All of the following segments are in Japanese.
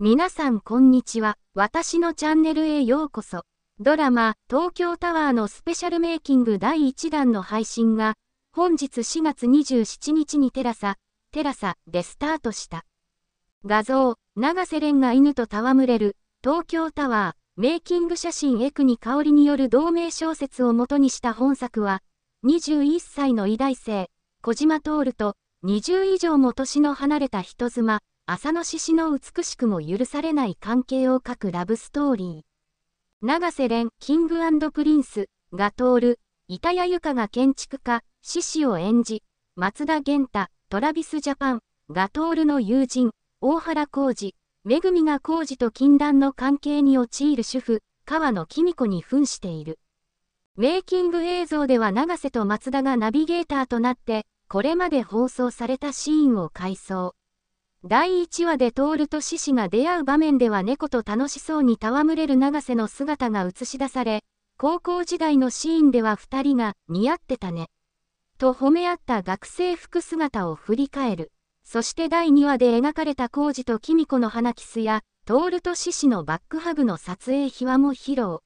皆さんこんにちは。私のチャンネルへようこそ。ドラマ、東京タワーのスペシャルメイキング第1弾の配信が、本日4月27日にテラサ、テラサでスタートした。画像、長瀬廉が犬と戯れる、東京タワー、メイキング写真エクニ香りによる同名小説を元にした本作は、21歳の偉大生、小島徹と、20以上も年の離れた人妻、浅野獅子の美しくも許されない関係を書くラブストーリー。永瀬廉、キングプリンスが通る、板谷由香が建築家、獅子を演じ、松田元太、トラビスジャパン、が通るの友人、大原浩二、めぐみが浩二と禁断の関係に陥る主婦、川野紀美子に扮している。メイキング映像では永瀬と松田がナビゲーターとなって、これまで放送されたシーンを改装。第1話で徹と獅子が出会う場面では猫と楽しそうに戯れる永瀬の姿が映し出され、高校時代のシーンでは2人が似合ってたね。と褒め合った学生服姿を振り返る。そして第2話で描かれた浩二とミ子の花キスや、徹と獅子のバックハグの撮影秘話も披露。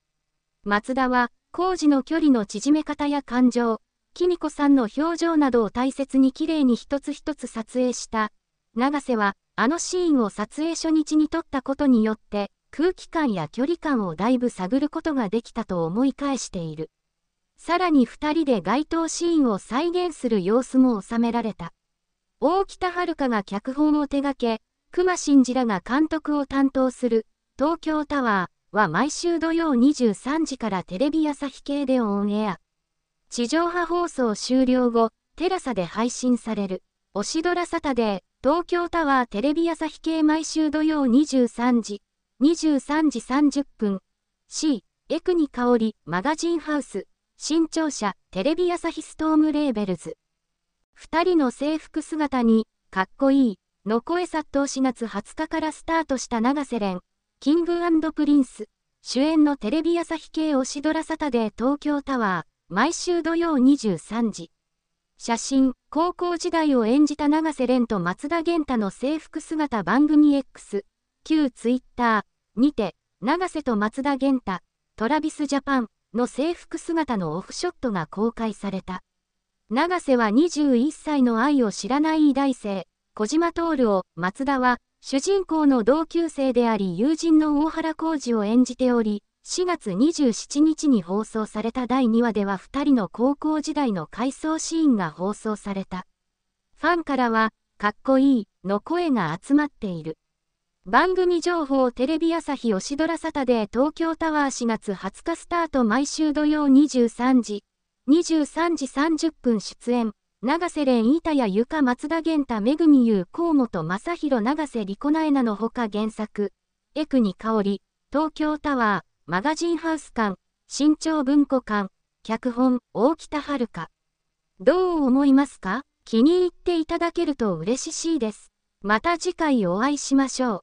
松田は、工事の距離の縮め方や感情、キミコさんの表情などを大切にきれいに一つ一つ撮影した、永瀬は、あのシーンを撮影初日に撮ったことによって、空気感や距離感をだいぶ探ることができたと思い返している。さらに2人で街頭シーンを再現する様子も収められた。大北遥が脚本を手掛け、熊真二らが監督を担当する、東京タワーは毎週土曜23時からテレビ朝日系でオンエア。地上波放送終了後、テラサで配信される、おしドラサタデー、東京タワーテレビ朝日系毎週土曜23時、23時30分、C、エクニカオりマガジンハウス、新潮社テレビ朝日ストームレーベルズ。二人の制服姿に、かっこいい、の声殺到し夏20日からスタートした長瀬廉、キングプリンス、主演のテレビ朝日系推しドラサタデー東京タワー、毎週土曜23時。写真、高校時代を演じた永瀬廉と松田元太の制服姿番組 X、旧ツイッターにて、永瀬と松田元太、トラビスジャパンの制服姿のオフショットが公開された。永瀬は21歳の愛を知らない偉大生、小島徹を松田は主人公の同級生であり友人の大原浩二を演じており、4月27日に放送された第2話では2人の高校時代の回想シーンが放送された。ファンからは、かっこいい、の声が集まっている。番組情報テレビ朝日推しドラサタデー東京タワー4月20日スタート毎週土曜23時、23時30分出演。永瀬廉板谷由香松田玄太めぐみゆう河本正宏永瀬莉子苗奈のほか原作、エクニ香り、東京タワー、マガジンハウス館、新潮文庫館、脚本、大北遥。どう思いますか気に入っていただけると嬉しいです。また次回お会いしましょう。